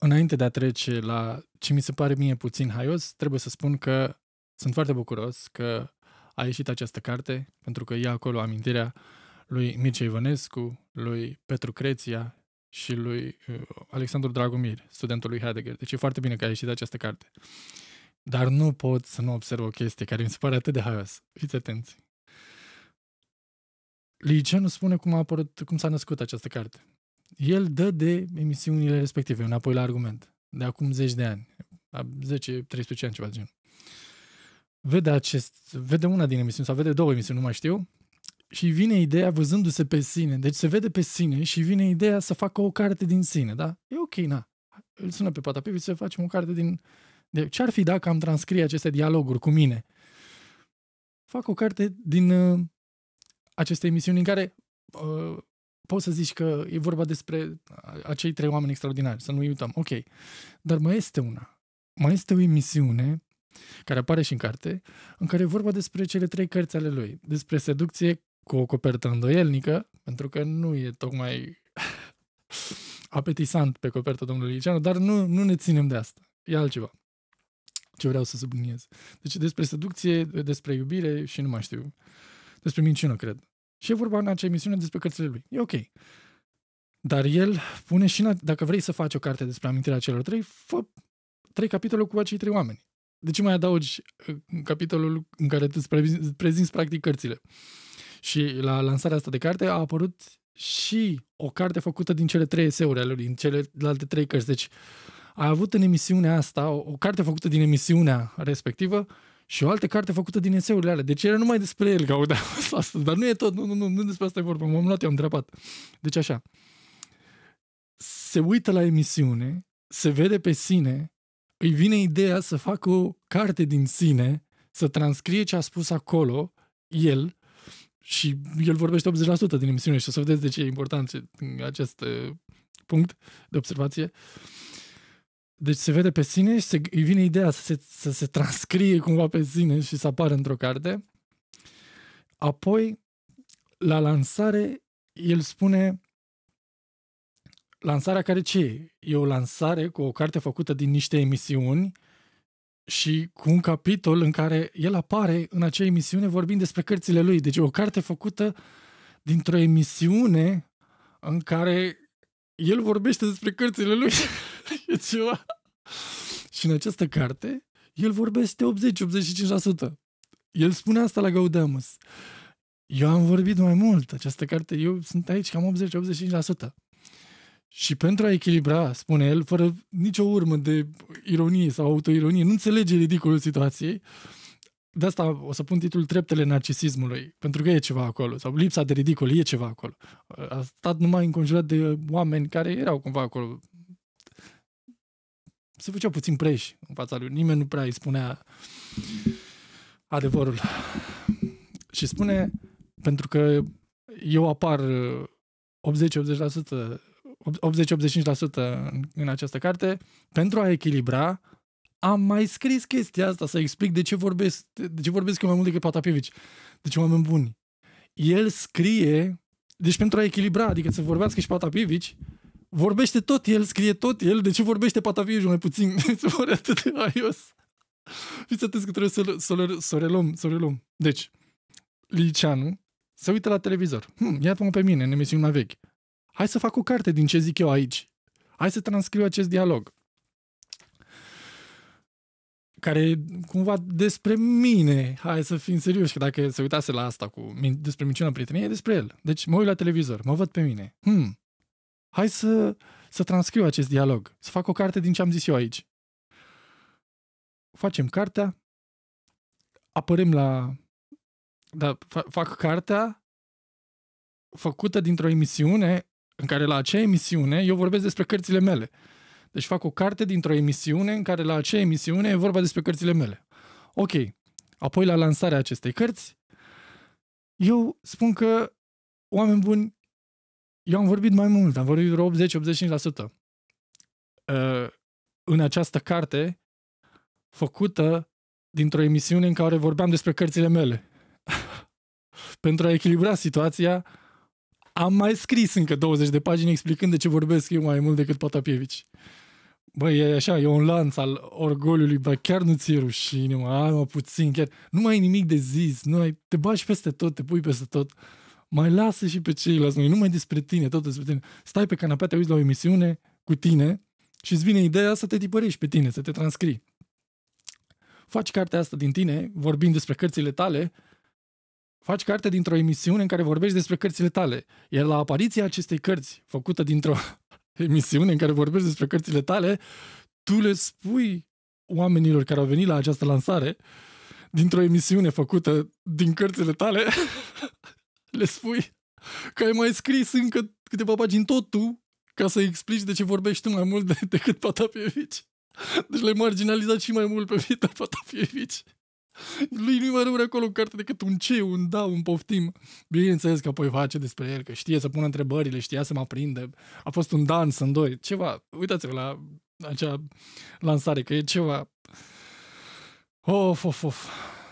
Înainte de a trece la ce mi se pare mie puțin haios, trebuie să spun că sunt foarte bucuros că a ieșit această carte, pentru că ia acolo amintirea lui Mircea Ivănescu, lui Petru Creția și lui uh, Alexandru Dragomir, studentul lui Heidegger. Deci e foarte bine că a ieșit această carte. Dar nu pot să nu observ o chestie care mi se pare atât de haios. Fiți atenți! Lice nu spune cum a apărut, cum s-a născut această carte el dă de emisiunile respective, înapoi la argument, de acum zeci de ani, 10-13 ani, ceva de genul. Vede, acest, vede una din emisiuni sau vede două emisiuni, nu mai știu, și vine ideea văzându-se pe sine. Deci se vede pe sine și vine ideea să facă o carte din sine, da? E ok, na. Îl sună pe Patapivi să facem o carte din... De... Ce-ar fi dacă am transcrie aceste dialoguri cu mine? Fac o carte din uh, aceste emisiuni în care uh, poți să zici că e vorba despre acei trei oameni extraordinari, să nu uităm, ok. Dar mai este una. Mai este o emisiune care apare și în carte, în care e vorba despre cele trei cărți ale lui. Despre seducție cu o copertă îndoielnică, pentru că nu e tocmai apetisant pe coperta domnului Liceanu, dar nu, nu ne ținem de asta. E altceva ce vreau să subliniez. Deci despre seducție, despre iubire și nu mai știu. Despre minciună, cred. Și e vorba în acea emisiune despre cărțile lui. E ok. Dar el pune și, în, dacă vrei să faci o carte despre amintirea celor trei, fă trei capitole cu acei trei oameni. De ce mai adaugi uh, capitolul în care îți prezinți practic cărțile? Și la lansarea asta de carte a apărut și o carte făcută din cele trei eseuri ale lui, din celelalte trei cărți. Deci a avut în emisiunea asta, o, o carte făcută din emisiunea respectivă, și o altă carte făcută din eseurile alea. Deci era numai despre el, că audea asta. Dar nu e tot, nu, nu, nu, nu despre asta e vorba. M-am luat, i am întrebat. Deci așa. Se uită la emisiune, se vede pe sine, îi vine ideea să facă o carte din sine, să transcrie ce a spus acolo, el, și el vorbește 80% din emisiune și o să vedeți de ce e important acest uh, punct de observație. Uh, deci se vede pe sine și se, îi vine ideea să se, să se transcrie cumva pe sine și să apară într-o carte. Apoi, la lansare, el spune lansarea care ce e? E o lansare cu o carte făcută din niște emisiuni și cu un capitol în care el apare în acea emisiune vorbind despre cărțile lui. Deci e o carte făcută dintr-o emisiune în care el vorbește despre cărțile lui. e ceva. Și în această carte, el vorbește 80-85%. El spune asta la Gaudamus. Eu am vorbit mai mult. Această carte, eu sunt aici cam 80-85%. Și pentru a echilibra, spune el, fără nicio urmă de ironie sau autoironie, nu înțelege ridicolul situației, de asta o să pun titlul Treptele narcisismului, pentru că e ceva acolo, sau lipsa de ridicol, e ceva acolo. A stat numai înconjurat de oameni care erau cumva acolo, se făceau puțin preși în fața lui. Nimeni nu prea îi spunea adevărul. Și spune, pentru că eu apar 80-80%, uh, 80-85% în această carte, pentru a echilibra, am mai scris chestia asta, să explic de ce vorbesc, de ce vorbesc eu mai mult decât De deci ce oameni buni. El scrie, deci pentru a echilibra, adică să vorbească și Patapievici, vorbește tot el, scrie tot el, de ce vorbește Pataviejul mai puțin? Mi se pare atât de aios. Fiți atenți că trebuie să, să, să reluăm, să reluăm. Deci, Liceanu se uită la televizor. Hm, iată-mă pe mine în emisiunea vechi. Hai să fac o carte din ce zic eu aici. Hai să transcriu acest dialog. Care e cumva despre mine. Hai să fim serioși, că dacă se uitase la asta cu despre minciuna prieteniei, e despre el. Deci mă uit la televizor, mă văd pe mine. Hmm, Hai să, să transcriu acest dialog, să fac o carte din ce am zis eu aici. Facem cartea, apărăm la... Da, fac cartea făcută dintr-o emisiune în care la acea emisiune eu vorbesc despre cărțile mele. Deci fac o carte dintr-o emisiune în care la acea emisiune e vorba despre cărțile mele. Ok. Apoi la lansarea acestei cărți, eu spun că, oameni buni, eu am vorbit mai mult, am vorbit vreo 80-85%. Uh, în această carte făcută dintr-o emisiune în care vorbeam despre cărțile mele. Pentru a echilibra situația, am mai scris încă 20 de pagini explicând de ce vorbesc eu mai mult decât Potapievici. Băi, e așa, e un lanț al orgoliului, bă, chiar nu ți-e rușine, mă, ai mă puțin, chiar, nu mai ai nimic de zis, nu ai, te bași peste tot, te pui peste tot. Uh, mai lasă și pe ceilalți, nu e numai despre tine, tot despre tine. Stai pe canapea, te uiți la o emisiune cu tine și îți vine ideea să te tipărești pe tine, să te transcrii. Faci cartea asta din tine, vorbind despre cărțile tale, faci carte dintr-o emisiune în care vorbești despre cărțile tale. Iar la apariția acestei cărți, făcută dintr-o emisiune în care vorbești despre cărțile tale, tu le spui oamenilor care au venit la această lansare dintr-o emisiune făcută din cărțile tale le spui că ai mai scris încă câteva pagini tot tu ca să explici de ce vorbești tu mai mult de, decât Patapievici. Deci le-ai marginalizat și mai mult pe Vita Patapievici. Lui nu-i mai rămâne acolo în carte decât un ce, un da, un poftim. Bineînțeles că apoi face despre el, că știe să pună întrebările, știa să mă aprinde. A fost un dans în doi, ceva. Uitați-vă la acea lansare, că e ceva. Of, of, of.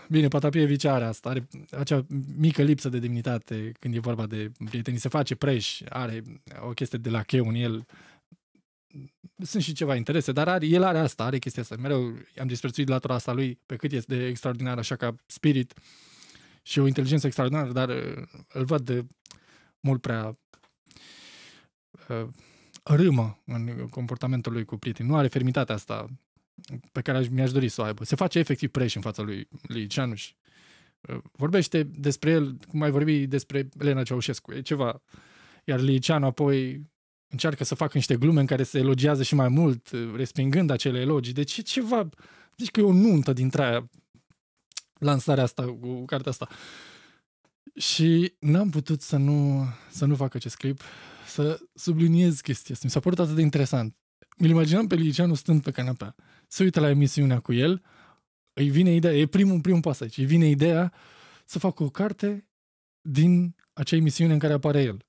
Bine, Patapievici are asta, are acea mică lipsă de demnitate când e vorba de prietenii, se face preș, are o chestie de la cheu în el, sunt și ceva interese, dar are, el are asta, are chestia asta. Mereu am disprețuit latura asta lui pe cât este de extraordinar, așa ca spirit și o inteligență extraordinară, dar uh, îl văd de mult prea uh, râmă în comportamentul lui cu prietenii. Nu are fermitatea asta pe care mi-aș dori să o aibă. Se face efectiv preș în fața lui, lui Cianuș. Uh, vorbește despre el, cum ai vorbit despre Elena Ceaușescu, e ceva. Iar Liceanu apoi încearcă să facă niște glume în care se elogiază și mai mult, uh, respingând acele elogii. Deci e ceva, zici deci că e o nuntă dintre aia, lansarea asta cu cartea asta. Și n-am putut să nu, să nu fac acest clip, să subliniez chestia asta. Mi s-a părut atât de interesant. Mi-l imaginam pe Liceanu stând pe canapea se uită la emisiunea cu el, îi vine ideea, e primul, primul pas aici, îi vine ideea să facă o carte din acea emisiune în care apare el.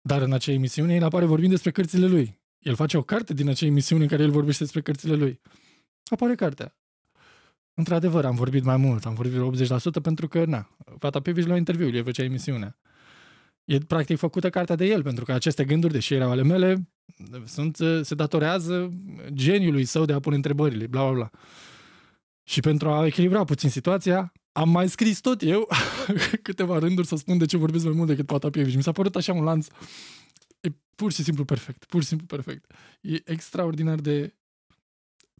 Dar în acea emisiune el apare vorbind despre cărțile lui. El face o carte din acea emisiune în care el vorbește despre cărțile lui. Apare cartea. Într-adevăr, am vorbit mai mult, am vorbit 80% pentru că, na, Fata Pivici la interviu, el făcea emisiunea e practic făcută cartea de el, pentru că aceste gânduri, deși erau ale mele, sunt, se datorează geniului său de a pune întrebările, bla bla bla. Și pentru a echilibra puțin situația, am mai scris tot eu câteva rânduri să spun de ce vorbesc mai mult decât Potapevici. Mi s-a părut așa un lanț e pur și simplu perfect, pur și simplu perfect. E extraordinar de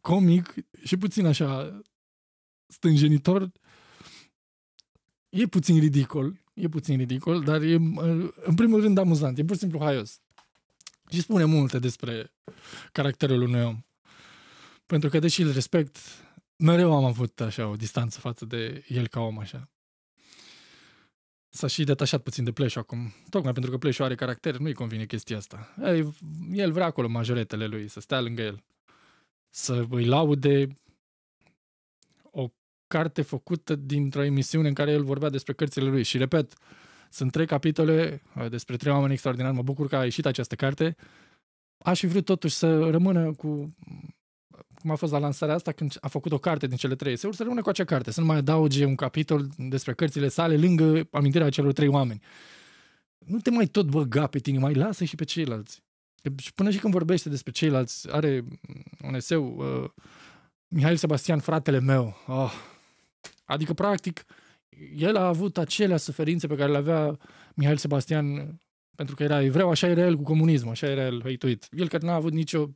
comic și puțin așa stânjenitor. E puțin ridicol, e puțin ridicol, dar e în primul rând amuzant, e pur și simplu haios. Și spune multe despre caracterul unui om. Pentru că, deși îl respect, mereu am avut așa o distanță față de el ca om, așa. S-a și detașat puțin de Pleșu acum. Tocmai pentru că Pleșu are caracter, nu-i convine chestia asta. El vrea acolo majoretele lui, să stea lângă el. Să îi laude, carte făcută dintr-o emisiune în care el vorbea despre cărțile lui. Și repet, sunt trei capitole uh, despre trei oameni extraordinari. Mă bucur că a ieșit această carte. Aș fi vrut totuși să rămână cu cum a fost la lansarea asta când a făcut o carte din cele trei eseuri, să rămână cu acea carte, să nu mai adauge un capitol despre cărțile sale lângă amintirea celor trei oameni. Nu te mai tot băga pe tine, mai lasă și pe ceilalți. Și până și când vorbește despre ceilalți, are un eseu uh, Mihail Sebastian, fratele meu. Oh, Adică, practic, el a avut acelea suferințe pe care le avea Mihail Sebastian pentru că era evreu, așa era el cu comunismul, așa era el hăituit. El care n-a avut nicio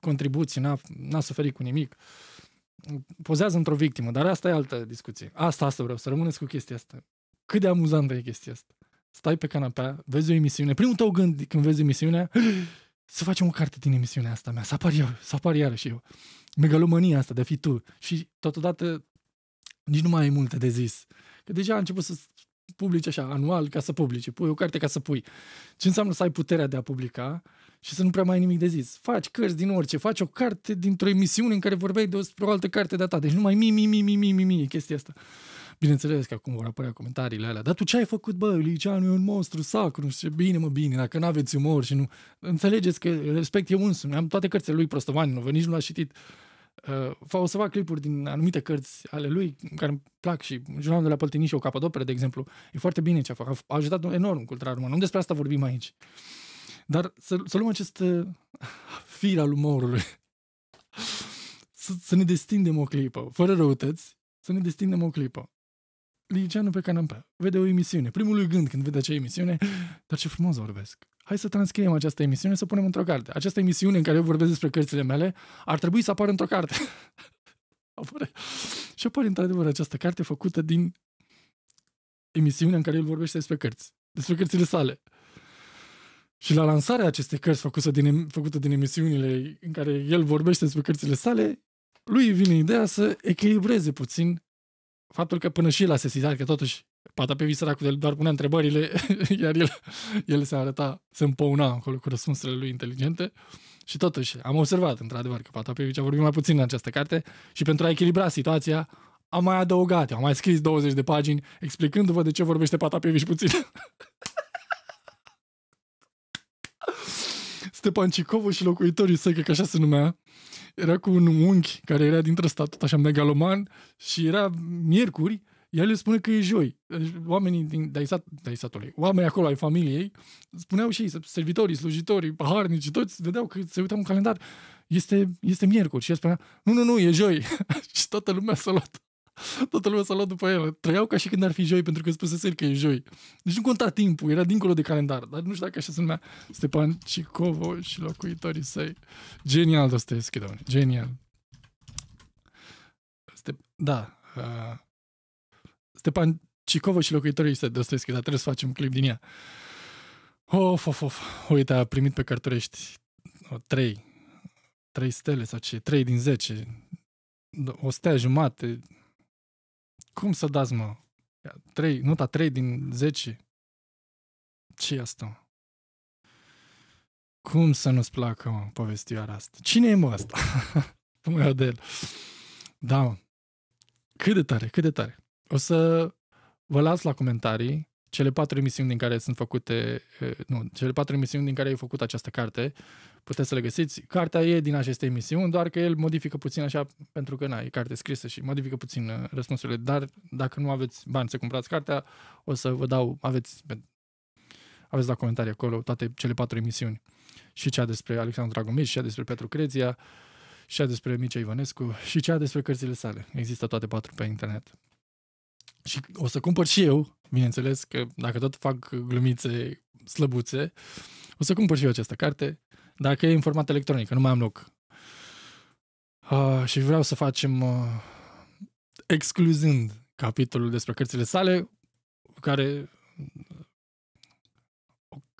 contribuție, n-a, n-a suferit cu nimic, pozează într-o victimă, dar asta e altă discuție. Asta, asta vreau, să rămâneți cu chestia asta. Cât de amuzantă e chestia asta. Stai pe canapea, vezi o emisiune, primul tău gând când vezi emisiunea, să facem o carte din emisiunea asta mea, să apar eu, să apar iarăși eu. Megalomania asta de a fi tu. Și totodată nici nu mai ai multe de zis. Că deja a început să publici așa, anual, ca să publici. Pui o carte ca să pui. Ce înseamnă să ai puterea de a publica și să nu prea mai ai nimic de zis? Faci cărți din orice, faci o carte dintr-o emisiune în care vorbeai de o altă carte de-a ta. Deci nu mai mi, mi, mi, mi, mi, mi, mi, chestia asta. Bineînțeles că acum vor apărea comentariile alea. Dar tu ce ai făcut, bă? Liceanu e un monstru sacru, nu Bine, mă, bine, dacă nu aveți umor și nu... Înțelegeți că respect eu însumi. Am toate cărțile lui vă nici nu l-a citit. Uh, o să fac clipuri din anumite cărți ale lui care îmi plac și Jurnalul de la Păltini și o capodoperă, de exemplu. E foarte bine ce a făcut. A ajutat enorm cultura română. Nu despre asta vorbim aici. Dar să, să luăm acest uh, fir al umorului. să, să ne destindem o clipă, fără răutăți, să ne destindem o clipă. Liceanul pe canapea vede o emisiune. Primul lui gând când vede acea emisiune, dar ce frumos vorbesc hai să transcriem această emisiune, să punem într-o carte. Această emisiune în care eu vorbesc despre cărțile mele ar trebui să apară într-o carte. apare. Și apare într-adevăr această carte făcută din emisiunea în care el vorbește despre cărți, despre cărțile sale. Și la lansarea acestei cărți făcută din, făcută din emisiunile în care el vorbește despre cărțile sale, lui vine ideea să echilibreze puțin faptul că până și el a sesizat că totuși pata pe cu el doar punea întrebările, iar el, el se arăta, se împăuna acolo cu răspunsurile lui inteligente. Și totuși, am observat, într-adevăr, că pe a vorbit mai puțin în această carte și pentru a echilibra situația, am mai adăugat, am mai scris 20 de pagini explicându-vă de ce vorbește Patapevici puțin. Stepan Cicovu și locuitorii săi, că așa se numea, era cu un unchi care era dintr-o statut așa megaloman și era miercuri el le spune că e joi. Deci, oamenii din Daisat, Daisatului, oamenii acolo ai familiei, spuneau și ei, servitorii, slujitorii, paharnici, toți vedeau că se uitau în calendar, este, este miercuri. Și el spunea, nu, nu, nu, e joi. și toată lumea s-a luat. Toată lumea s-a luat după el. Trăiau ca și când ar fi joi, pentru că spusese el că e joi. Deci nu conta timpul, era dincolo de calendar. Dar nu știu dacă așa se numea Stepan Cicovo și locuitorii săi. Genial Dostoevski, doamne, genial. Ste. da, uh, Stepan Cicovă și locuitorii se Dostoevski, dar trebuie să facem clip din ea. Of, of, of. Uite, a primit pe Cărturești o, trei, trei stele sau ce, trei din zece, o stea jumate. Cum să dați, mă? Trei, nota trei din zece. ce asta, Cum să nu-ți placă, mă, povestioara asta? Cine e, mă, asta? Mă, Adel. Da, mă. Cât de tare, cât de tare. O să vă las la comentarii cele patru emisiuni din care sunt făcute, nu, cele patru emisiuni din care e făcută această carte, puteți să le găsiți. Cartea e din aceste emisiuni, doar că el modifică puțin așa, pentru că n e carte scrisă și modifică puțin răspunsurile, dar dacă nu aveți bani să cumpărați cartea, o să vă dau, aveți, aveți la comentarii acolo toate cele patru emisiuni. Și cea despre Alexandru Dragomir, și cea despre Petru Creția, și cea despre Mice Ivănescu, și cea despre cărțile sale. Există toate patru pe internet. Și o să cumpăr și eu, bineînțeles, că dacă tot fac glumițe slăbuțe, o să cumpăr și eu această carte, dacă e în format electronic, nu mai am loc. Uh, și vreau să facem, uh, excluzând capitolul despre cărțile sale, care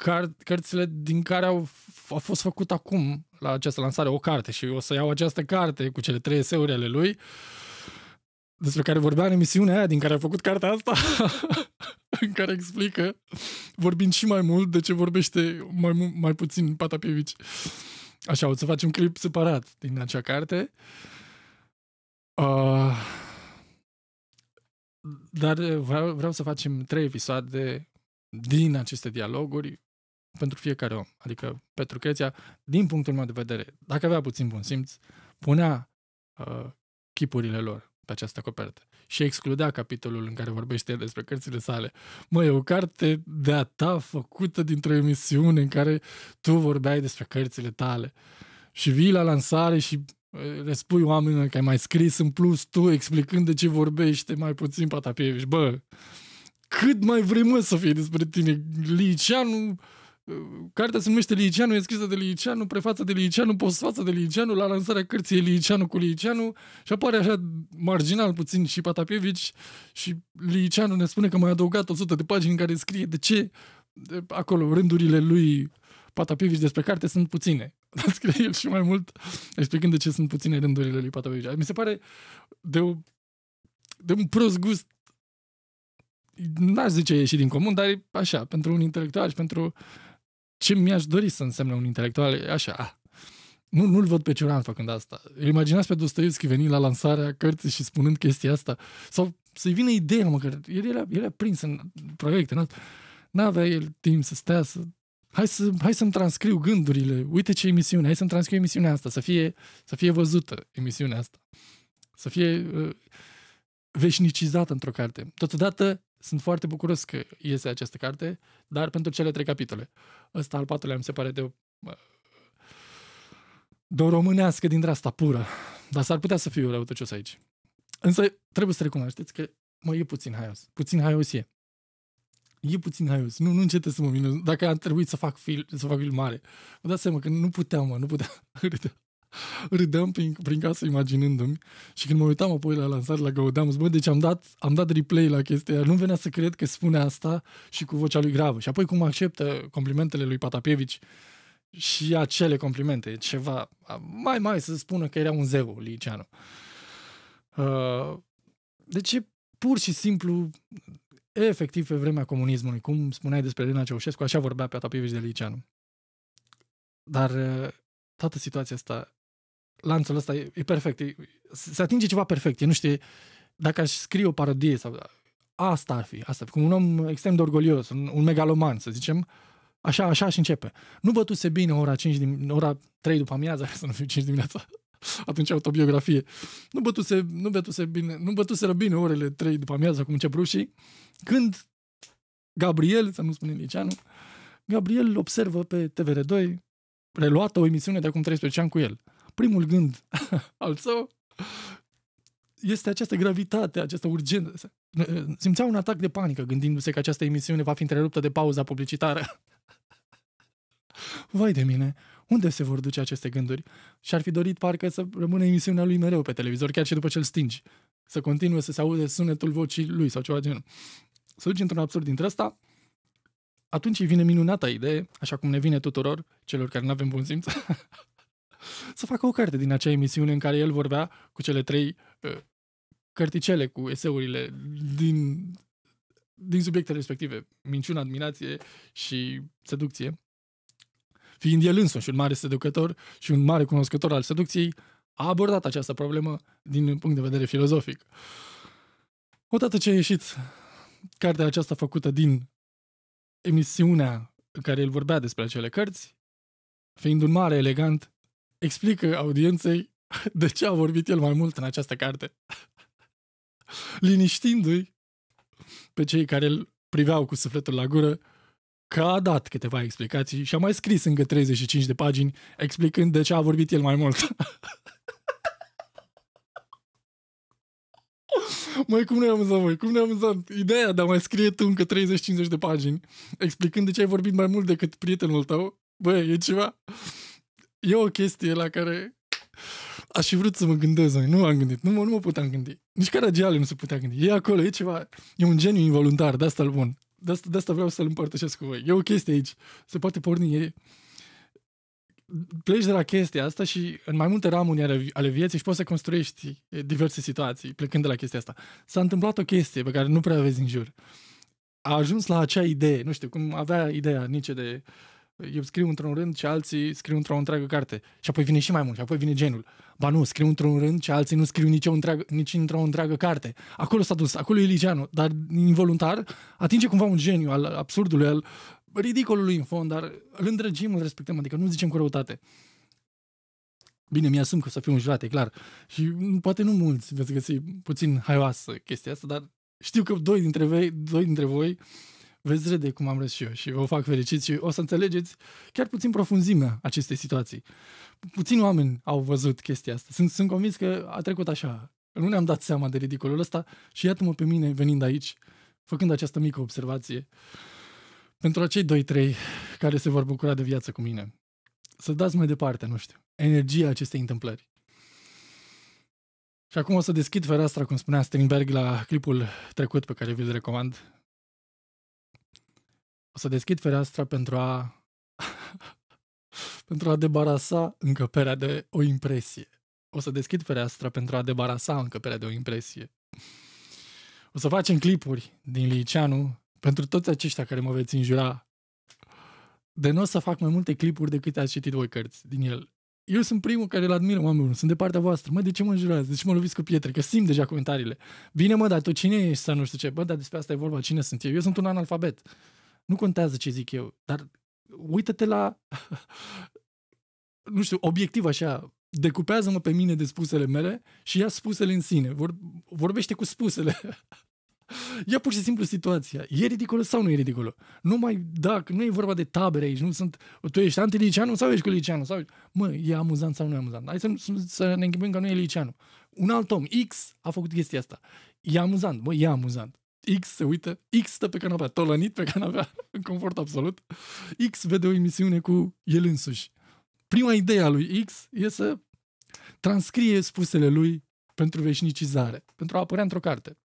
car- cărțile din care au, a fost făcut acum la această lansare o carte și o să iau această carte cu cele trei eseuri ale lui uh, despre care vorbea în emisiunea aia din care a făcut cartea asta, în care explică, vorbind și mai mult, de ce vorbește mai, mai puțin Patapievici. Așa, o să facem clip separat din acea carte. Uh, dar vreau, vreau să facem trei episoade din aceste dialoguri pentru fiecare om. Adică pentru Creția, din punctul meu de vedere, dacă avea puțin bun simț, punea uh, chipurile lor pe această copertă. Și excludea capitolul în care vorbește el despre cărțile sale. Mă, e o carte de-a ta făcută dintr-o emisiune în care tu vorbeai despre cărțile tale. Și vii la lansare și uh, le spui oamenilor că ai mai scris în plus tu explicând de ce vorbește mai puțin Patapievici. Bă, cât mai vrei mă să fie despre tine? Liceanul Cartea se numește Liceanu, e scrisă de Liceanu, prefața de Liceanu, postfața de Liceanu, la lansarea cărții Liceanu cu Liceanu și apare așa marginal puțin și Patapievici și Liceanu ne spune că mai adăugat 100 de pagini în care scrie de ce de acolo rândurile lui Patapievici despre carte sunt puține. Dar scrie el și mai mult explicând de ce sunt puține rândurile lui Patapievici. Mi se pare de, o, de un prost gust n-aș zice ieși din comun, dar e așa, pentru un intelectual și pentru ce mi-aș dori să însemne un intelectual, așa, ah, nu, nu-l văd pe Cioran făcând asta. Îl imaginați pe Dostoevski venind la lansarea cărții și spunând chestia asta? Sau să-i vină ideea, măcar. El era, era prins în proiecte. N-a, avea el timp să stea să... Hai, să, hai să-mi transcriu gândurile. Uite ce emisiune. Hai să-mi transcriu emisiunea asta. Să fie, să fie văzută emisiunea asta. Să fie uh, veșnicizată într-o carte. Totodată sunt foarte bucuros că iese această carte, dar pentru cele trei capitole. Ăsta al patrulea mi se pare de uh, de o românească din asta pură. Dar s-ar putea să fiu răutăcios aici. Însă trebuie să recunoașteți că mă, e puțin haios. Puțin haios e. E puțin haios. Nu, nu încetez să mă minun. Dacă am trebuit să fac, fil, să fac filmare, vă dați seama că nu puteam, mă, nu puteam. râdeam prin, prin casă imaginându-mi și când mă uitam apoi la lansare la Gaudamus, bă, deci am dat, am dat replay la chestia nu venea să cred că spune asta și cu vocea lui gravă. Și apoi cum acceptă complimentele lui Patapievici și acele complimente, ceva mai mai să spună că era un zeu Liceanu. Uh, deci e pur și simplu efectiv pe vremea comunismului, cum spuneai despre Elena Ceaușescu, așa vorbea pe de Liceanu. Dar uh, toată situația asta lanțul ăsta e, e perfect. E, se atinge ceva perfect. E, nu știu, dacă aș scrie o parodie sau... Asta ar fi, asta ar fi. Cum un om extrem de orgolios, un, un megaloman, să zicem, așa, așa și începe. Nu tuse bine ora, 5 din, ora 3 după amiază, să nu fiu 5 dimineața, atunci autobiografie. Nu tuse, nu tuse bine, nu bătuseră bine orele 3 după amiază, cum încep rușii, când Gabriel, să nu spunem nici anul, Gabriel observă pe TVR2 reluată o emisiune de acum 13 ani cu el primul gând al său este această gravitate, această urgență. Simțea un atac de panică gândindu-se că această emisiune va fi întreruptă de pauza publicitară. Vai de mine, unde se vor duce aceste gânduri? Și-ar fi dorit parcă să rămână emisiunea lui mereu pe televizor, chiar și după ce îl stingi. Să continue să se aude sunetul vocii lui sau ceva genul. Să duci într-un absurd dintre ăsta, atunci îi vine minunata idee, așa cum ne vine tuturor, celor care nu avem bun simț, să facă o carte din acea emisiune în care el vorbea cu cele trei uh, cărticele, cu eseurile din, din subiectele respective, minciună, admirație și seducție. Fiind el însuși un mare seducător și un mare cunoscător al seducției, a abordat această problemă din punct de vedere filozofic. Odată ce a ieșit cartea aceasta făcută din emisiunea în care el vorbea despre acele cărți, fiind un mare elegant, explică audienței de ce a vorbit el mai mult în această carte, liniștindu-i pe cei care îl priveau cu sufletul la gură că a dat câteva explicații și a mai scris încă 35 de pagini explicând de ce a vorbit el mai mult. Măi, cum ne amuzat, măi, cum ne amuzat. Ideea de a mai scrie tu încă 30-50 de pagini explicând de ce ai vorbit mai mult decât prietenul tău, băi, e ceva e o chestie la care aș fi vrut să mă gândesc, nu m-am gândit, nu mă, nu mă puteam gândi. Nici Caragiale nu se putea gândi. E acolo, e ceva, e un geniu involuntar, de asta-l bun. De asta, de asta vreau să-l împărtășesc cu voi. E o chestie aici, se poate porni, e... Pleci de la chestia asta și în mai multe ramuri ale, vieții și poți să construiești diverse situații plecând de la chestia asta. S-a întâmplat o chestie pe care nu prea vezi în jur. A ajuns la acea idee, nu știu, cum avea ideea nici de uh, eu scriu într-un rând și alții scriu într-o întreagă carte. Și apoi vine și mai mult și apoi vine genul. Ba nu, scriu într-un rând și alții nu scriu nici, o întreagă, nici într-o întreagă carte. Acolo s-a dus, acolo e Ligianu, dar involuntar atinge cumva un geniu al absurdului, al ridicolului în fond, dar îl îndrăgim, îl respectăm, adică nu zicem cu răutate. Bine, mi-asum că o să fiu un jurat, e clar. Și poate nu mulți veți găsi puțin haioasă chestia asta, dar știu că doi dintre voi, doi dintre voi veți râde cum am râs și eu și vă fac fericiți și o să înțelegeți chiar puțin profunzimea acestei situații. Puțini oameni au văzut chestia asta. Sunt, sunt convins că a trecut așa. Nu ne-am dat seama de ridicolul ăsta și iată-mă pe mine venind aici, făcând această mică observație pentru acei doi, trei care se vor bucura de viață cu mine. Să dați mai departe, nu știu, energia acestei întâmplări. Și acum o să deschid fereastra, cum spunea Strindberg la clipul trecut pe care vi-l recomand, o să deschid fereastra pentru a pentru a debarasa încăperea de o impresie. O să deschid fereastra pentru a debarasa încăperea de o impresie. O să facem clipuri din Liceanu pentru toți aceștia care mă veți înjura. De nu o să fac mai multe clipuri decât ați citit voi cărți din el. Eu sunt primul care îl admir, oameni sunt de partea voastră. Mă, de ce mă înjurați? De ce mă loviți cu pietre? Că simt deja comentariile. Bine, mă, dar tu cine ești să nu știu ce? Bă, dar despre asta e vorba, cine sunt eu? Eu sunt un analfabet nu contează ce zic eu, dar uită-te la, nu știu, obiectiv așa, decupează-mă pe mine de spusele mele și ia spusele în sine, Vor, vorbește cu spusele. ia pur și simplu situația. E ridicolă sau nu e ridicolă? Nu mai, dacă nu e vorba de tabere aici, nu sunt, tu ești antilicianu sau ești cu liceanu? Sau, mă, e amuzant sau nu e amuzant? Hai să, să ne închipuim că nu e liceanu. Un alt om, X, a făcut chestia asta. E amuzant, bă, e amuzant. X se uită, X stă pe canapea, tolănit pe canapea, în confort absolut. X vede o emisiune cu el însuși. Prima idee a lui X e să transcrie spusele lui pentru veșnicizare, pentru a apărea într-o carte.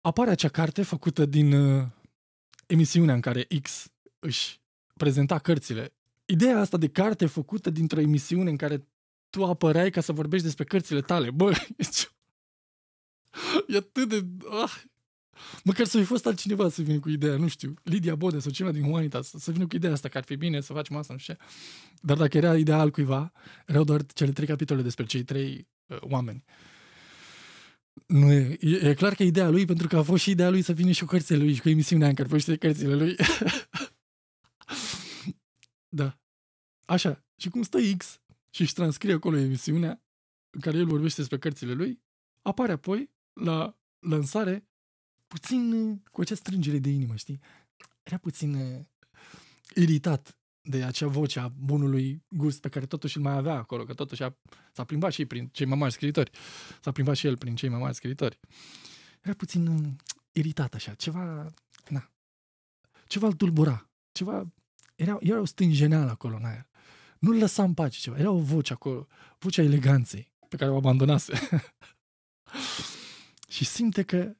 Apare acea carte făcută din uh, emisiunea în care X își prezenta cărțile. Ideea asta de carte făcută dintr-o emisiune în care tu apăreai ca să vorbești despre cărțile tale. Bă, ce E atât de... Ah. Măcar să fi fost altcineva să vină cu ideea, nu știu, Lidia Bode sau cineva din Humanitas, să vină cu ideea asta, că ar fi bine să facem asta, nu știu Dar dacă era ideea al cuiva, erau doar cele trei capitole despre cei trei uh, oameni. Nu e, e, e, clar că e ideea lui, pentru că a fost și ideea lui să vină și cu cărțile lui și cu emisiunea în care vorbește cărțile lui. da. Așa. Și cum stă X și își transcrie acolo emisiunea în care el vorbește despre cărțile lui, apare apoi la lansare, puțin uh, cu acea strângere de inimă, știi? Era puțin uh, iritat de acea voce a bunului gust pe care totuși îl mai avea acolo, că totuși a, s-a plimbat și prin cei mai mari scriitori. S-a plimbat și el prin cei mai mari scriitori. Era puțin uh, iritat așa, ceva, na, ceva îl tulbura, ceva, era, era o stânjeneală acolo în aer. Nu-l lăsa în pace ceva, era o voce acolo, vocea eleganței pe care o abandonase. și simte că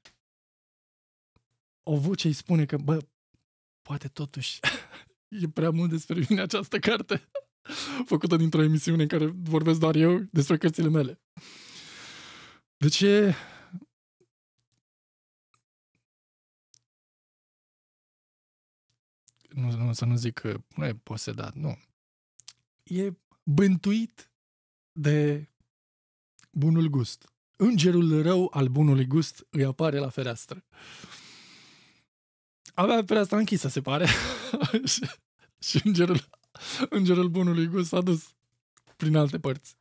o voce îi spune că, bă, poate totuși e prea mult despre mine această carte, făcută dintr-o emisiune în care vorbesc doar eu despre cărțile mele. Deci e... Nu, nu, să nu zic că nu e posedat, nu. E bântuit de bunul gust îngerul rău al bunului gust îi apare la fereastră. Avea fereastra închisă, se pare. și, și îngerul, îngerul bunului gust s-a dus prin alte părți.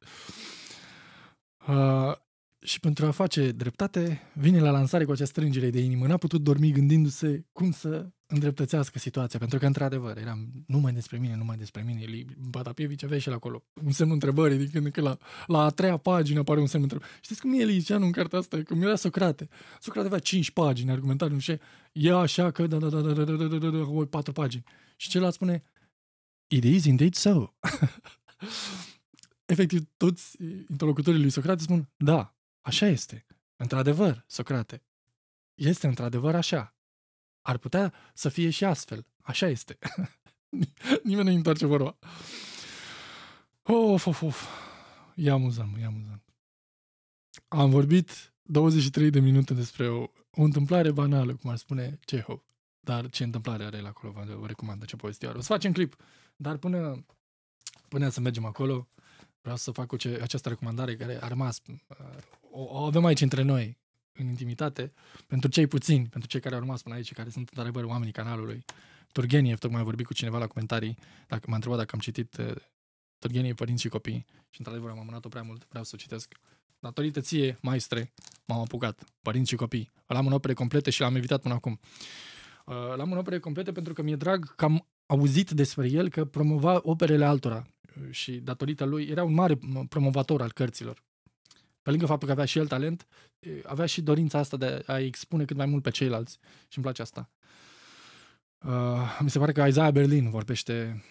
Uh, și pentru a face dreptate, vine la lansare cu acea strângere de inimă. N-a putut dormi gândindu-se cum să îndreptățească situația, pentru că, într-adevăr, eram numai despre mine, numai despre mine. Batapievici avea și la acolo un semn întrebări, din când la, la a treia pagină apare un semn întrebări. Știți cum e Eliceanu în cartea asta? Cum era Socrate. Socrate avea cinci pagini argumentare, nu știu, e așa că da, da, da, da, da, da, da, da, da, da, patru pagini. Și celălalt spune, it is indeed so. Efectiv, toți interlocutorii lui Socrate spun, da, așa este. Într-adevăr, Socrate, este într-adevăr așa ar putea să fie și astfel. Așa este. Nimeni nu-i întoarce vorba. Of, of, of. E amuzant, e amuzant. Am vorbit 23 de minute despre o, o întâmplare banală, cum ar spune Cehov. Dar ce întâmplare are el acolo, vă recomand ce povestioară. O să facem clip, dar până, până să mergem acolo, vreau să fac o ce, această recomandare care a rămas, uh, o, o avem aici între noi, în intimitate, pentru cei puțini, pentru cei care au rămas până aici, care sunt într-adevăr oamenii canalului. Turgeniev, tocmai a vorbit cu cineva la comentarii, dacă m-a întrebat dacă am citit uh, Turgeniev, Părinți și Copii și într-adevăr am amânat-o prea mult, vreau să o citesc. Datorită ție, maestre, m-am apucat, Părinți și Copii. L-am în opere complete și l-am evitat până acum. Uh, l-am în opere complete pentru că mi-e drag că am auzit despre el că promova operele altora uh, și datorită lui era un mare promovator al cărților pe lângă faptul că avea și el talent, avea și dorința asta de a expune cât mai mult pe ceilalți și îmi place asta. Uh, mi se pare că Isaiah Berlin vorbește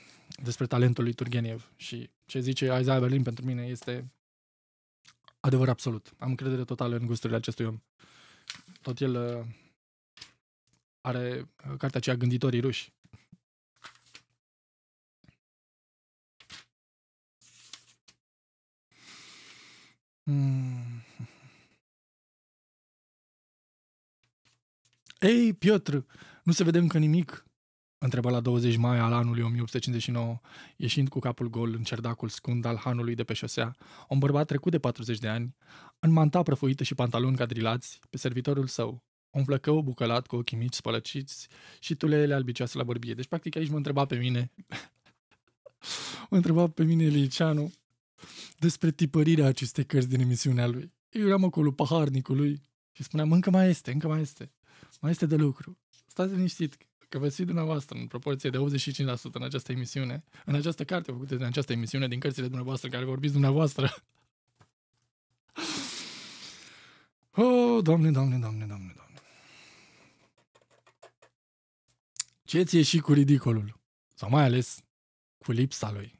despre talentul lui Turgenev și ce zice Isaiah Berlin pentru mine este adevăr absolut. Am încredere totală în gusturile acestui om. Tot el uh, are uh, cartea aceea Gânditorii ruși Mm. Ei, Piotr, nu se vedem că nimic, întrebă la 20 mai al anului 1859, ieșind cu capul gol în cerdacul scund al hanului de pe șosea, un bărbat trecut de 40 de ani, în manta prăfuită și pantaloni cadrilați, pe servitorul său, un flăcău bucălat cu ochii mici spălăciți și tuleele albicioase la bărbie. Deci, practic, aici mă întreba pe mine, mă întreba pe mine Liceanu, despre tipărirea acestei cărți din emisiunea lui. Eu eram acolo paharnicului și spuneam, încă mai este, încă mai este. Mai este de lucru. Stați liniștit, că veți fi dumneavoastră în proporție de 85% în această emisiune, în această carte făcută din această emisiune, din cărțile dumneavoastră care vorbiți dumneavoastră. Oh, doamne, doamne, doamne, doamne, doamne. Ce ți-e și cu ridicolul? Sau mai ales cu lipsa lui.